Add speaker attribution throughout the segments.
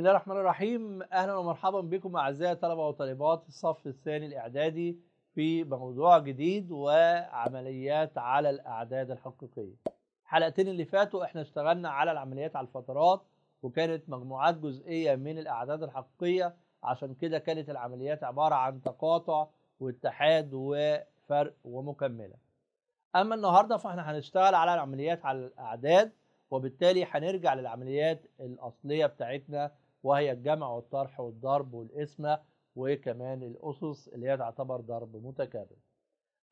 Speaker 1: بسم الله الرحمن الرحيم اهلا ومرحبا بكم اعزائي الطلبه وطالبات الصف الثاني الاعدادي في موضوع جديد وعمليات على الاعداد الحقيقيه الحلقتين اللي فاتوا احنا اشتغلنا على العمليات على الفترات وكانت مجموعات جزئيه من الاعداد الحقيقيه عشان كده كانت العمليات عباره عن تقاطع واتحاد وفرق ومكمله اما النهارده فاحنا هنشتغل على العمليات على الاعداد وبالتالي هنرجع للعمليات الاصليه بتاعتنا وهي الجمع والطرح والضرب والقسمة وكمان الأسس اللي هي تعتبر ضرب متكرر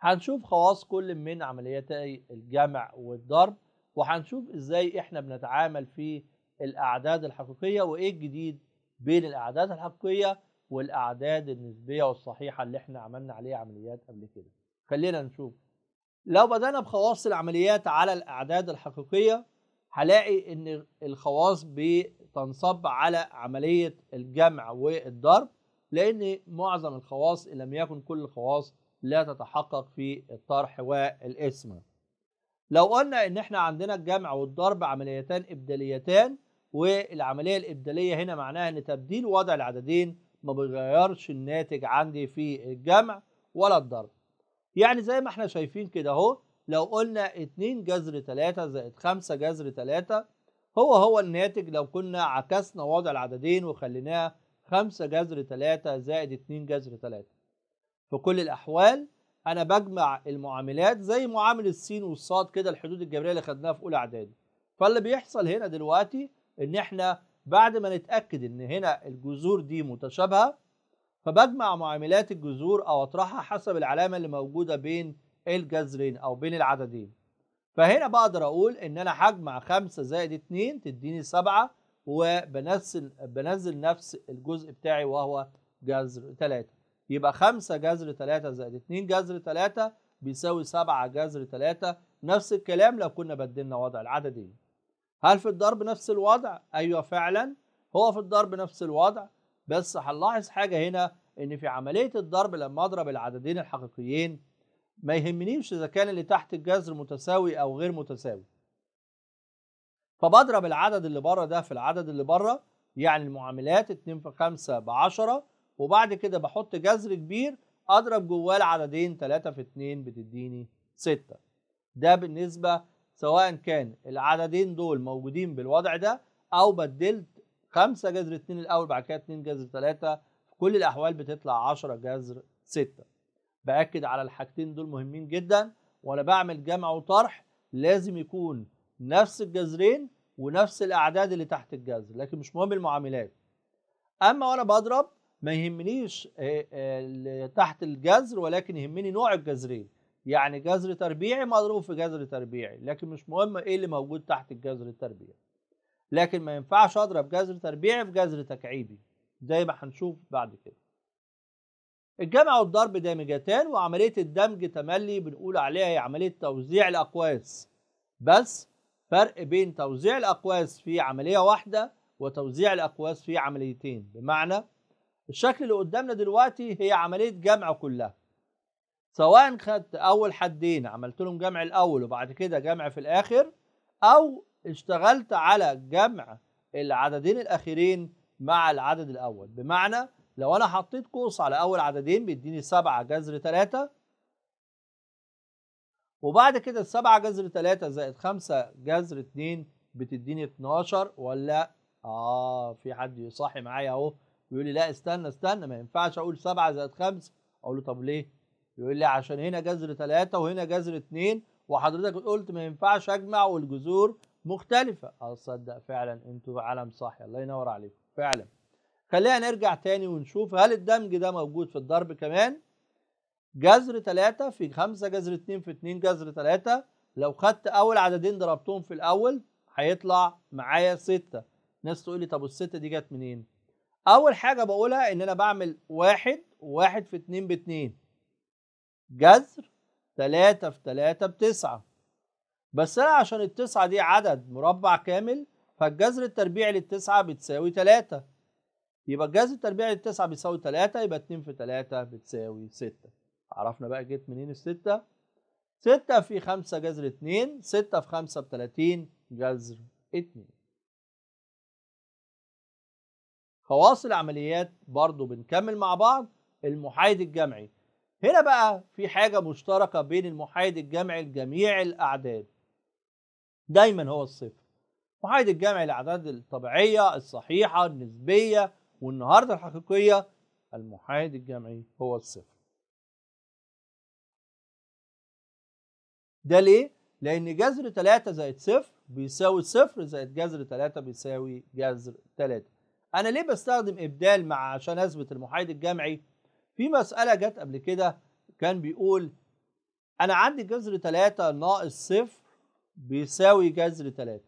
Speaker 1: هنشوف خواص كل من عمليتي الجمع والضرب وهنشوف ازاي احنا بنتعامل في الأعداد الحقيقية وإيه الجديد بين الأعداد الحقيقية والأعداد النسبية والصحيحة اللي احنا عملنا عليها عمليات قبل كده خلينا نشوف لو بدأنا بخواص العمليات على الأعداد الحقيقية هلاقي إن الخواص ب تنصب على عملية الجمع والضرب لأن معظم الخواص إن لم يكن كل الخواص لا تتحقق في الطرح والاسم لو قلنا إن احنا عندنا الجمع والضرب عمليتان إبداليتان والعملية الإبدالية هنا معناها إن تبديل وضع العددين ما بيغيرش الناتج عندي في الجمع ولا الضرب يعني زي ما احنا شايفين كده اهو لو قلنا 2 جذر 3 زائد 5 جذر 3 هو هو الناتج لو كنا عكسنا وضع العددين وخليناه 5 جذر 3 زائد 2 جذر 3 في كل الأحوال أنا بجمع المعاملات زي معامل السين والصاد كده الحدود الجبرية اللي خدناها في أولى إعدادي فاللي بيحصل هنا دلوقتي إن إحنا بعد ما نتأكد إن هنا الجذور دي متشابهة فبجمع معاملات الجذور أو أطرحها حسب العلامة اللي موجودة بين الجذرين أو بين العددين فهنا بقدر اقول ان انا هجمع 5 زائد 2 تديني 7 وبنزل بنزل نفس الجزء بتاعي وهو جذر 3 يبقى 5 جذر 3 زائد 2 جذر 3 بيساوي 7 جذر 3 نفس الكلام لو كنا بدلنا وضع العددين هل في الضرب نفس الوضع؟ ايوه فعلا هو في الضرب نفس الوضع بس هنلاحظ حاجه هنا ان في عمليه الضرب لما اضرب العددين الحقيقيين ما يهمنيش اذا كان اللي تحت الجذر متساوي او غير متساوي فبضرب العدد اللي بره ده في العدد اللي بره يعني المعاملات 2 في 5 ب 10 وبعد كده بحط جذر كبير اضرب جواه العددين 3 في 2 بتديني 6 ده بالنسبه سواء كان العددين دول موجودين بالوضع ده او بدلت 5 جذر 2 الاول بعد كده 2 جذر 3 في كل الاحوال بتطلع 10 جذر 6 باكد على الحاجتين دول مهمين جدا وانا بعمل جمع وطرح لازم يكون نفس الجذرين ونفس الاعداد اللي تحت الجذر لكن مش مهم المعاملات اما وانا بضرب ما يهمنيش تحت الجذر ولكن يهمني نوع الجذرين يعني جذر تربيعي مضروب في جذر تربيعي لكن مش مهم ايه اللي موجود تحت الجذر التربيعي لكن ما ينفعش اضرب جذر تربيعي في جذر تكعيبي زي ما هنشوف بعد كده الجمع والضرب دامجتان وعملية الدمج تملي بنقول عليها هي عملية توزيع الأقواس بس فرق بين توزيع الأقواس في عملية واحدة وتوزيع الأقواس في عمليتين بمعنى الشكل اللي قدامنا دلوقتي هي عملية جمع كلها سواء خدت أول حدين عملت لهم جمع الأول وبعد كده جمع في الآخر أو اشتغلت على جمع العددين الأخيرين مع العدد الأول بمعنى لو انا حطيت قوس على اول عددين بيديني 7 جذر 3 وبعد كده 7 جذر 3 زائد 5 جذر 2 بتديني 12 ولا اه في حد يصحي معايا اهو يقول لي لا استنى استنى ما ينفعش اقول 7 زائد 5 اقول له طب ليه؟ يقول لي عشان هنا جذر 3 وهنا جذر 2 وحضرتك قلت ما ينفعش اجمع والجذور مختلفه اصدق فعلا انتوا عالم صح الله ينور عليكم فعلا خلينا نرجع تاني ونشوف هل الدمج ده موجود في الضرب كمان جذر 3 في 5 جذر 2 في 2 جذر 3 لو خدت اول عددين ضربتهم في الاول هيطلع معايا 6 ناس تقول لي طب ال6 دي جت منين اول حاجه بقولها ان انا بعمل 1 و1 في 2 ب 2 جذر 3 في 3 ب 9 بس انا عشان التسعة دي عدد مربع كامل فالجذر التربيعي للتسعة بتساوي 3 يبقى الجهاز التربيعي 9 بيساوي 3 يبقى 2 في 3 بتساوي 6 عرفنا بقى جت منين الستة 6 6 في 5 جذر 2 6 في 5 ب 30 جذر 2 خواص العمليات برضو بنكمل مع بعض المحايد الجمعي هنا بقى في حاجة مشتركة بين المحايد الجمعي لجميع الأعداد دايما هو الصفر محايد الجمعي الأعداد الطبيعية الصحيحة النسبية والنهارده الحقيقيه المحايد الجمعي هو الصفر ده ليه؟ لأن جذر 3 زائد صفر بيساوي صفر زائد جذر 3 بيساوي جذر 3 أنا ليه بستخدم إبدال مع عشان أثبت المحايد الجمعي؟ في مسألة جت قبل كده كان بيقول أنا عندي جذر 3 ناقص صفر بيساوي جذر 3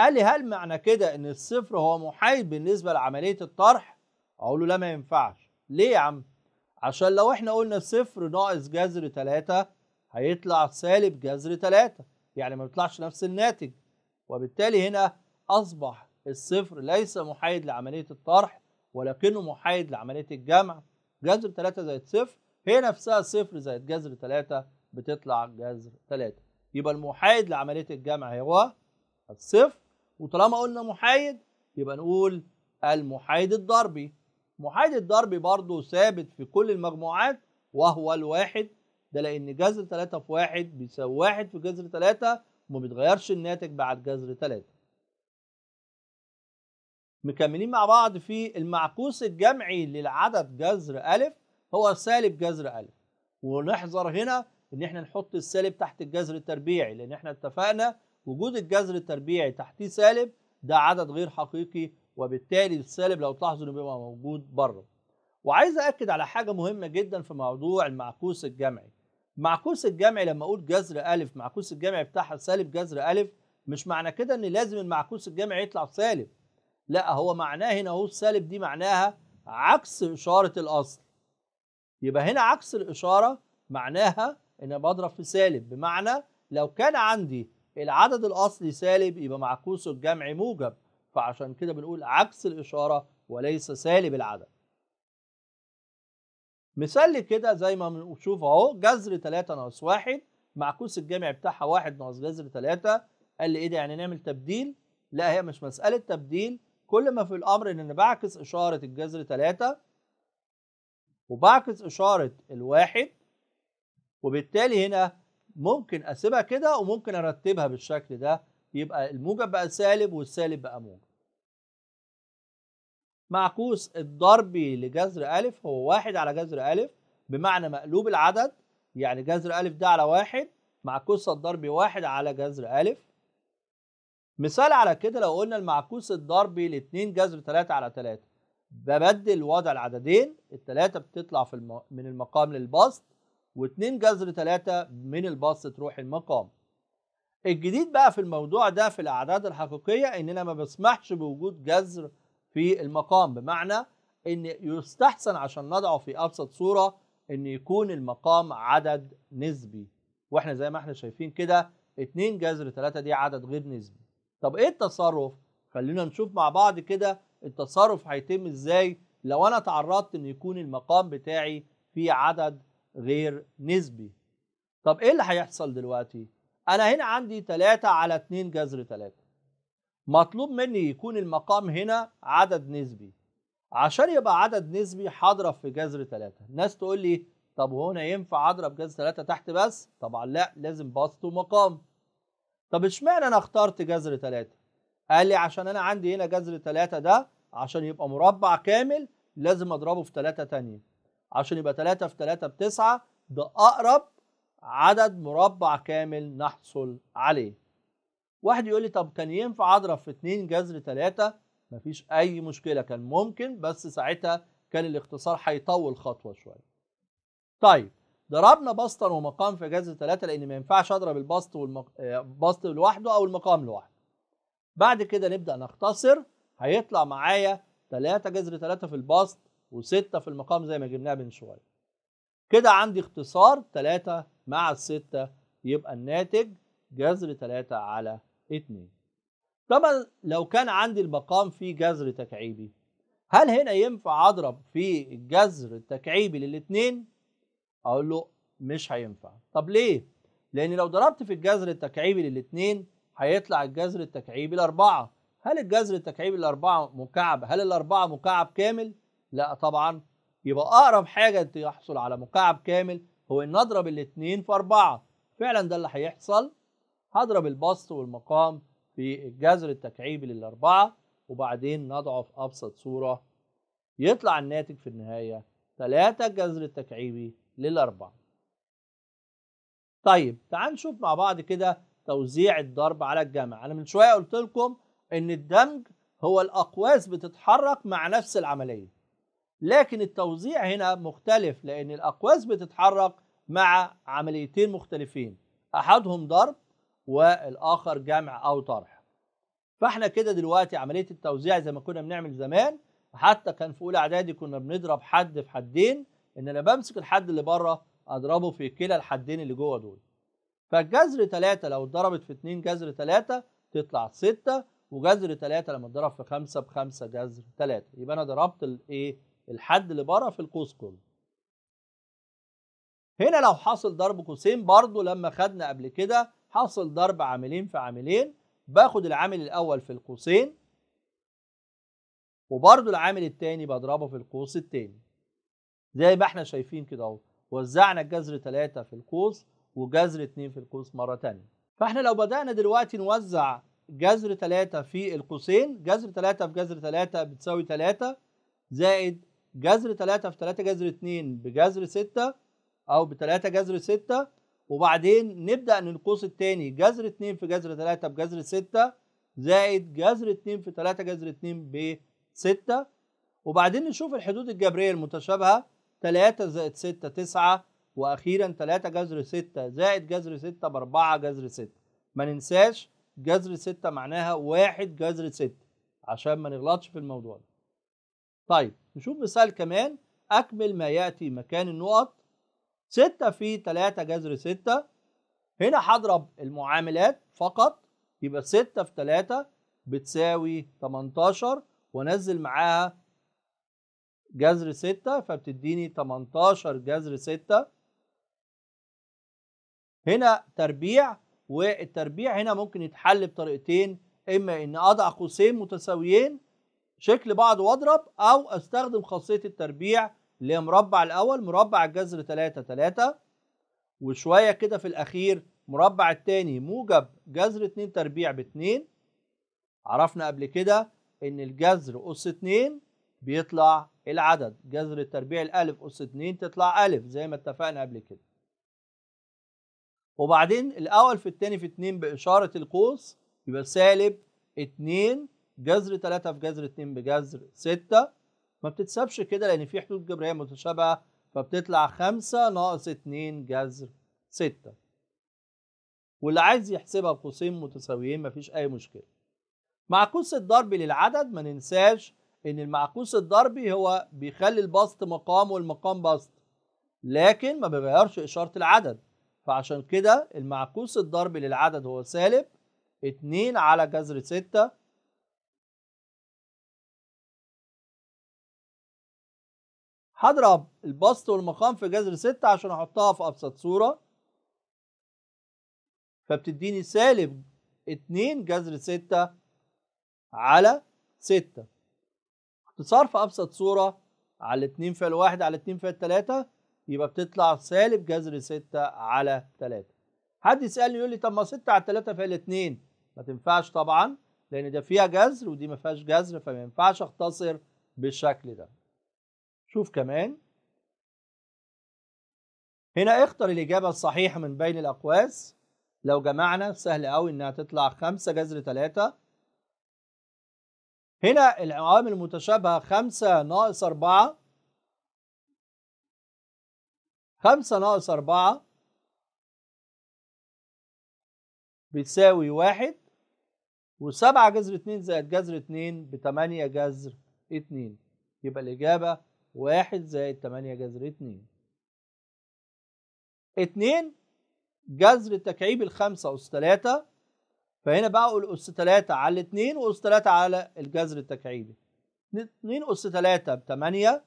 Speaker 1: قال لي هل معنى كده ان الصفر هو محايد بالنسبه لعمليه الطرح اقول له لا ما ينفعش ليه يا عم عشان لو احنا قلنا صفر ناقص جذر 3 هيطلع سالب جذر 3 يعني ما بيطلعش نفس الناتج وبالتالي هنا اصبح الصفر ليس محايد لعمليه الطرح ولكنه محايد لعمليه الجمع جذر 3 زائد صفر هي نفسها صفر زائد جذر 3 بتطلع جذر 3 يبقى المحايد لعمليه الجمع هو الصفر وطالما قلنا محايد يبقى نقول المحايد الضربي محايد الضربي برضه ثابت في كل المجموعات وهو الواحد ده لان جذر 3 في 1 بيساوي 1 في جذر 3 وما بيتغيرش الناتج بعد جذر 3 مكملين مع بعض في المعكوس الجمعي للعدد جذر أ هو سالب جذر أ ونحذر هنا ان احنا نحط السالب تحت الجذر التربيعي لان احنا اتفقنا وجود الجذر التربيعي تحتيه سالب ده عدد غير حقيقي وبالتالي السالب لو تلاحظوا انه بيبقى موجود بره وعايز اكد على حاجه مهمه جدا في موضوع المعكوس الجمعي معكوس الجمعي لما اقول جذر الف معكوس الجمعي بتاعها سالب جذر الف مش معنى كده ان لازم المعكوس الجمعي يطلع سالب لا هو معناه هنا اهو السالب دي معناها عكس اشاره الاصل يبقى هنا عكس الاشاره معناها ان بضرب في سالب بمعنى لو كان عندي العدد الأصلي سالب يبقى معكوسه الجمع موجب فعشان كده بنقول عكس الإشارة وليس سالب العدد مثال كده زي ما بنشوف اهو جذر 3 ناقص 1 معكوس الجامع بتاعها 1 ناقص جذر 3 قال لي ايه ده يعني نعمل تبديل؟ لا هي مش مسألة تبديل كل ما في الأمر إن أنا بعكس إشارة الجذر 3 وبعكس إشارة الواحد وبالتالي هنا ممكن اسيبها كده وممكن ارتبها بالشكل ده يبقى الموجب بقى سالب والسالب بقى موجب معكوس الضربي لجذر أ هو واحد على جذر أ بمعنى مقلوب العدد يعني جذر أ ده على واحد معكوس الضربي واحد على جذر أ مثال على كده لو قلنا المعكوس الضربي لاتنين جذر 3 على 3 ببدل وضع العددين الثلاثة بتطلع في الم... من المقام للبسط و2 جذر 3 من الباص تروح المقام الجديد بقى في الموضوع ده في الأعداد الحقيقية إننا ما بسمحش بوجود جذر في المقام بمعنى إن يستحسن عشان نضعه في أبسط صورة إن يكون المقام عدد نسبي وإحنا زي ما إحنا شايفين كده 2 جذر 3 دي عدد غير نسبي طب إيه التصرف؟ خلينا نشوف مع بعض كده التصرف هيتم إزاي لو أنا تعرضت إن يكون المقام بتاعي في عدد غير نسبي طب ايه اللي هيحصل دلوقتي انا هنا عندي 3 على 2 جذر 3 مطلوب مني يكون المقام هنا عدد نسبي عشان يبقى عدد نسبي هضرب في جذر 3 الناس تقول لي طب هنا ينفع اضرب جذر 3 تحت بس طبعا لا لازم بسط ومقام طب اشمعنى انا اخترت جذر 3 قال لي عشان انا عندي هنا جذر 3 ده عشان يبقى مربع كامل لازم اضربه في 3 ثانيه عشان يبقى 3 في 3 ب 9 ده أقرب عدد مربع كامل نحصل عليه واحد يقول لي طب كان ينفع أضرب في 2 جذر 3 مفيش أي مشكلة كان ممكن بس ساعتها كان الاختصار هيطول خطوة شوية طيب ضربنا بسطا ومقام في جذر 3 لأن ما ينفعش أضرب البسط والمق... بسط لوحده أو المقام لوحده بعد كده نبدأ نختصر هيطلع معايا 3 جذر 3 في البسط وستة في المقام زي ما جبناها من شوية كده عندي اختصار تلاتة مع الستة يبقى الناتج جذر تلاتة على اتنين طبعا لو كان عندي المقام فيه جذر تكعيبي هل هنا ينفع اضرب في الجذر التكعيبي للاتنين اقول له مش هينفع طب ليه لان لو ضربت في الجذر التكعيبي للاتنين هيطلع الجذر التكعيبي لاربعة هل الجذر التكعيبي لاربعة مكعب هل الاربعة مكعب كامل لا طبعا يبقى اقرب حاجه تحصل على مكعب كامل هو ان اضرب الاثنين في اربعه فعلا ده اللي هيحصل هضرب البسط والمقام في الجذر التكعيبي للاربعه وبعدين نضعه في ابسط صوره يطلع الناتج في النهايه 3 الجذر التكعيبي للاربعه. طيب تعال نشوف مع بعض كده توزيع الضرب على الجمع، انا من شويه قلت لكم ان الدمج هو الاقواس بتتحرك مع نفس العمليه. لكن التوزيع هنا مختلف لأن الأقواس بتتحرك مع عمليتين مختلفين أحدهم ضرب والآخر جمع أو طرح فاحنا كده دلوقتي عملية التوزيع زي ما كنا بنعمل زمان حتى كان في أولى إعدادي كنا بنضرب حد في حدين إن أنا بمسك الحد اللي بره أضربه في كلا الحدين اللي جوه دول فالجذر 3 لو اتضربت في 2 جذر 3 تطلع 6 وجذر 3 لما اتضرب في 5 ب 5 جذر 3 يبقى انا ضربت الايه الحد اللي بره في القوس كله هنا لو حصل ضرب قوسين برضو لما خدنا قبل كده حصل ضرب عاملين في عاملين باخد العامل الاول في القوسين وبرضو العامل التاني بضربه في القوس التاني زي ما احنا شايفين كده اهو وزعنا الجذر 3 في القوس وجذر 2 في القوس مره تانية فاحنا لو بدانا دلوقتي نوزع جذر 3 في القوسين جذر 3 في جذر 3 بتساوي 3 زائد جذر 3 في 3 جذر 2 بجذر 6 او ب 3 جذر 6 وبعدين نبدا ننقص الثاني جذر 2 في جذر 3 بجذر 6 زائد جذر 2 في 3 جذر 2 ب 6 وبعدين نشوف الحدود الجبريه المتشابهه 3 زائد 6 9 واخيرا 3 جذر 6 زائد جذر 6 ب 4 جذر 6 ما ننساش جذر 6 معناها 1 جذر 6 عشان ما نغلطش في الموضوع ده طيب نشوف مثال كمان أكمل ما يأتي مكان النقط 6 في 3 جذر 6 هنا هضرب المعاملات فقط يبقى 6 في 3 بتساوي 18 وانزل معاها جذر 6 فبتديني 18 جذر 6 هنا تربيع والتربيع هنا ممكن يتحل بطريقتين اما ان اضع قوسين متساويين شكل بعض واضرب او استخدم خاصيه التربيع اللي هي مربع الاول مربع الجذر 3 3 وشويه كده في الاخير مربع الثاني موجب جذر 2 تربيع ب 2 عرفنا قبل كده ان الجذر اس 2 بيطلع العدد جذر التربيع الالف اس 2 تطلع الف زي ما اتفقنا قبل كده وبعدين الاول في الثاني في 2 باشاره القوس يبقى سالب 2 جذر 3 في جذر 2 بجذر 6 ما بتتسابش كده لأن في حدود جبرية متشابهة فبتطلع 5 ناقص 2 جذر 6 واللي عايز يحسبها بقوسين متساويين مفيش أي مشكلة معكوس الضرب للعدد ما ننساش إن المعكوس الضربي هو بيخلي البسط مقام والمقام بسط لكن ما بيغيرش إشارة العدد فعشان كده المعكوس الضربي للعدد هو سالب 2 على جذر 6 هضرب البسط والمقام في جذر 6 عشان احطها في ابسط صوره فبتديني سالب 2 جذر 6 على 6 اختصار في ابسط صوره على 2 في الواحد على 2 في 3 يبقى بتطلع سالب جذر 6 على 3 حد يسالني يقول لي طب ما 6 على 3 فوق 2 ما تنفعش طبعا لان ده فيها جذر ودي ما فيهاش جذر فما ينفعش اختصر بالشكل ده شوف كمان هنا اختر الإجابة الصحيحة من بين الأقواس لو جمعنا سهل قوي إنها تطلع خمسة جذر تلاتة هنا العوامل المتشابهة خمسة ناقص أربعة خمسة ناقص أربعة بتساوي واحد وسبعة جذر اتنين زائد جذر اتنين بتمانية جذر اتنين يبقى الإجابة واحد زائد تمانية جذر اتنين اتنين جذر التكعيب الخمسة أس تلاتة فهنا بقى أقول أس تلاتة على اتنين وأس تلاتة على الجذر التكعيبي اتنين أس تلاتة بتمانية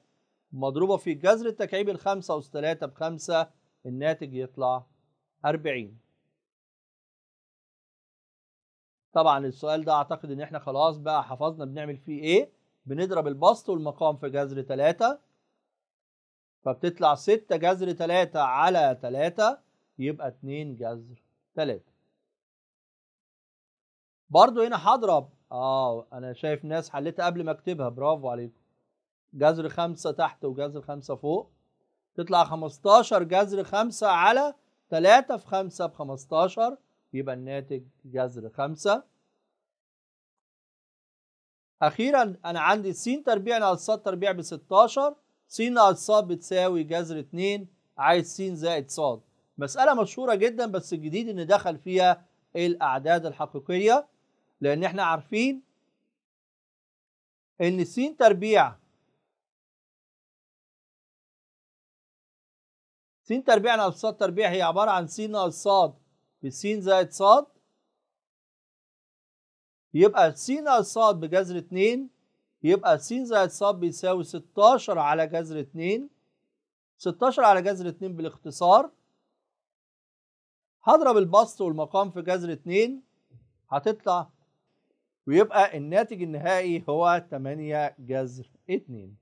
Speaker 1: مضروبة في جذر التكعيب الخمسة أس تلاتة بخمسة الناتج يطلع أربعين طبعا السؤال ده اعتقد ان احنا خلاص بقى حفظنا بنعمل فيه ايه بنضرب البسط والمقام في جذر 3 فبتطلع 6 جذر 3 على 3 يبقى 2 جذر 3 برضو هنا هضرب اه انا شايف ناس حلتها قبل ما اكتبها برافو عليكم جذر 5 تحت وجذر 5 فوق تطلع 15 جذر 5 على 3 في 5 ب 15 يبقى الناتج جذر 5 أخيرا أنا عندي س تربيع ناقص ص تربيع ب 16 س ناقص ص بتساوي جذر 2 عايز س زائد ص مسألة مشهورة جدا بس الجديد إن دخل فيها الأعداد الحقيقية لأن إحنا عارفين إن س تربيع س تربيع ناقص ص تربيع هي عبارة عن س ناقص ص بس زائد ص يبقى س ص بجذر 2 يبقى س زائد ص بيساوي 16 على جذر 2 16 على جذر 2 بالاختصار هضرب البسط والمقام في جذر 2 هتطلع ويبقى الناتج النهائي هو 8 جذر 2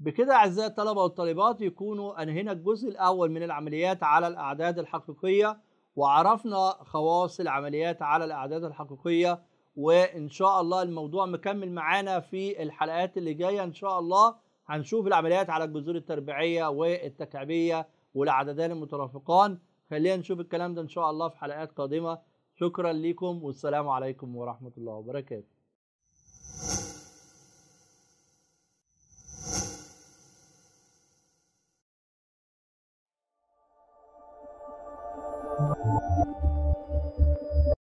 Speaker 1: بكده أعزائي الطلبة والطالبات يكونوا أنهينا الجزء الأول من العمليات على الأعداد الحقيقية وعرفنا خواص العمليات على الأعداد الحقيقية وإن شاء الله الموضوع مكمل معانا في الحلقات اللي جاية إن شاء الله هنشوف العمليات على الجذور التربيعية والتكعيبية والعددان المترافقان خلينا نشوف الكلام ده إن شاء الله في حلقات قادمة شكرا لكم والسلام عليكم ورحمة الله وبركاته